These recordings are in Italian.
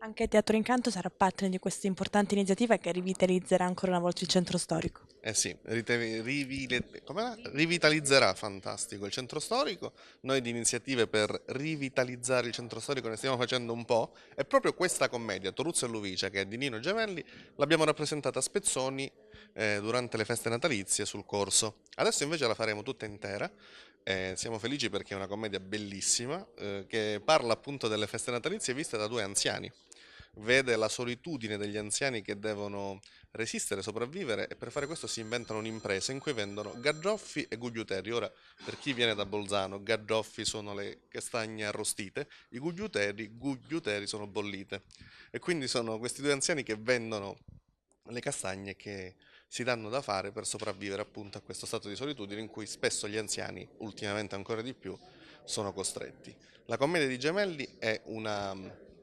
Anche Teatro Incanto sarà parte di questa importante iniziativa che rivitalizzerà ancora una volta il centro storico. Eh sì, rivitalizzerà, fantastico, il centro storico. Noi di iniziative per rivitalizzare il centro storico ne stiamo facendo un po'. E proprio questa commedia, Toruzzo e Luvicia, che è di Nino Gemelli, l'abbiamo rappresentata a spezzoni eh, durante le feste natalizie sul corso. Adesso invece la faremo tutta intera. Eh, siamo felici perché è una commedia bellissima eh, che parla appunto delle feste natalizie viste da due anziani vede la solitudine degli anziani che devono resistere, sopravvivere e per fare questo si inventano un'impresa in cui vendono gaggioffi e gugliuteri. Ora, per chi viene da Bolzano, gaggioffi sono le castagne arrostite, i gugliuteri, gugliuteri sono bollite. E quindi sono questi due anziani che vendono le castagne che si danno da fare per sopravvivere appunto a questo stato di solitudine in cui spesso gli anziani, ultimamente ancora di più, sono costretti. La commedia di Gemelli è una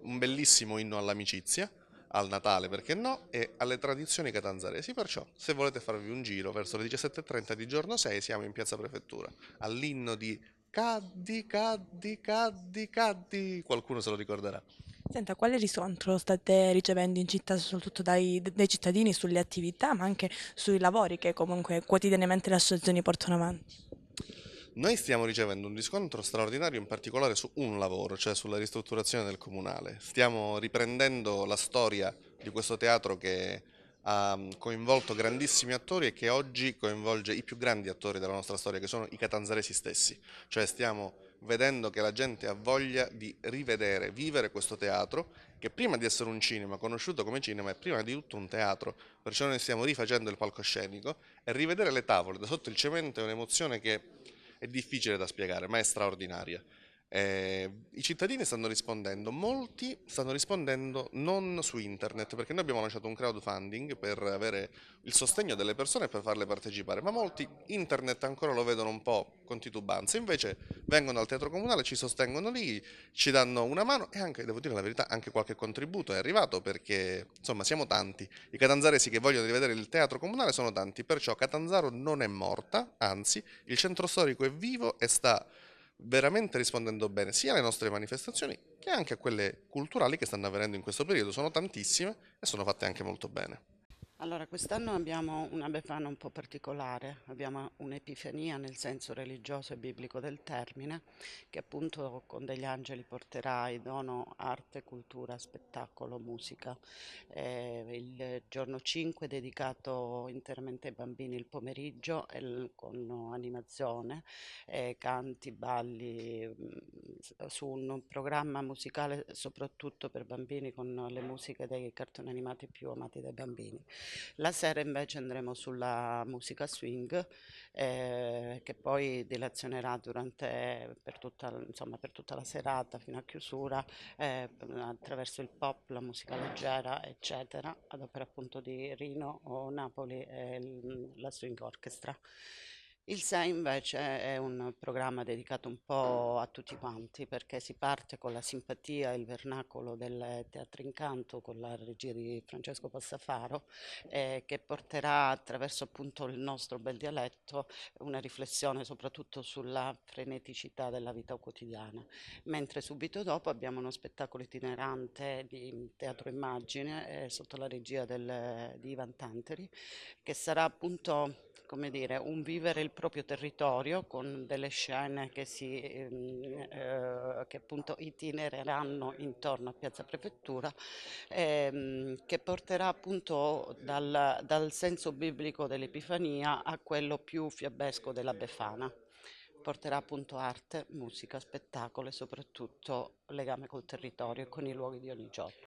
un bellissimo inno all'amicizia, al Natale perché no, e alle tradizioni catanzaresi. Perciò, se volete farvi un giro verso le 17.30 di giorno 6, siamo in piazza Prefettura, all'inno di Caddi, Caddi, Caddi, Caddi, qualcuno se lo ricorderà. Senta, quale riscontro state ricevendo in città soprattutto dai, dai cittadini sulle attività, ma anche sui lavori che comunque quotidianamente le associazioni portano avanti? Noi stiamo ricevendo un riscontro straordinario in particolare su un lavoro, cioè sulla ristrutturazione del comunale. Stiamo riprendendo la storia di questo teatro che ha mm, coinvolto grandissimi attori e che oggi coinvolge i più grandi attori della nostra storia, che sono i catanzaresi stessi. Cioè stiamo vedendo che la gente ha voglia di rivedere, vivere questo teatro che prima di essere un cinema, conosciuto come cinema, è prima di tutto un teatro, perciò noi stiamo rifacendo il palcoscenico e rivedere le tavole da sotto il cemento è un'emozione che è difficile da spiegare, ma è straordinaria. Eh, I cittadini stanno rispondendo, molti stanno rispondendo non su internet, perché noi abbiamo lanciato un crowdfunding per avere il sostegno delle persone e per farle partecipare, ma molti internet ancora lo vedono un po' con titubanza, invece vengono al teatro comunale, ci sostengono lì, ci danno una mano e anche, devo dire la verità, anche qualche contributo è arrivato perché insomma siamo tanti, i catanzaresi che vogliono rivedere il teatro comunale sono tanti, perciò Catanzaro non è morta, anzi il centro storico è vivo e sta veramente rispondendo bene sia alle nostre manifestazioni che anche a quelle culturali che stanno avvenendo in questo periodo. Sono tantissime e sono fatte anche molto bene. Allora, quest'anno abbiamo una befana un po' particolare, abbiamo un'epifania nel senso religioso e biblico del termine, che appunto con degli angeli porterà dono arte, cultura, spettacolo, musica. Eh, il eh, giorno 5 dedicato interamente ai bambini il pomeriggio el, con animazione, eh, canti, balli, mm, su un programma musicale soprattutto per bambini con le musiche dei cartoni animati più amati dai bambini. La sera invece andremo sulla musica swing eh, che poi dilazionerà durante, per, tutta, insomma, per tutta la serata fino a chiusura eh, attraverso il pop, la musica leggera eccetera ad opera appunto di Rino o Napoli, eh, la Swing orchestra. Il SEI invece è un programma dedicato un po' a tutti quanti perché si parte con la simpatia e il vernacolo del Teatro Incanto con la regia di Francesco Passafaro eh, che porterà attraverso appunto il nostro bel dialetto una riflessione soprattutto sulla freneticità della vita quotidiana. Mentre subito dopo abbiamo uno spettacolo itinerante di teatro immagine eh, sotto la regia del, di Ivan Tanteri che sarà appunto come dire, un vivere il proprio territorio con delle scene che, si, ehm, eh, che appunto itinereranno intorno a Piazza Prefettura, ehm, che porterà appunto dal, dal senso biblico dell'Epifania a quello più fiabesco della Befana porterà appunto arte, musica, spettacolo e soprattutto legame col territorio e con i luoghi di ogni giorno.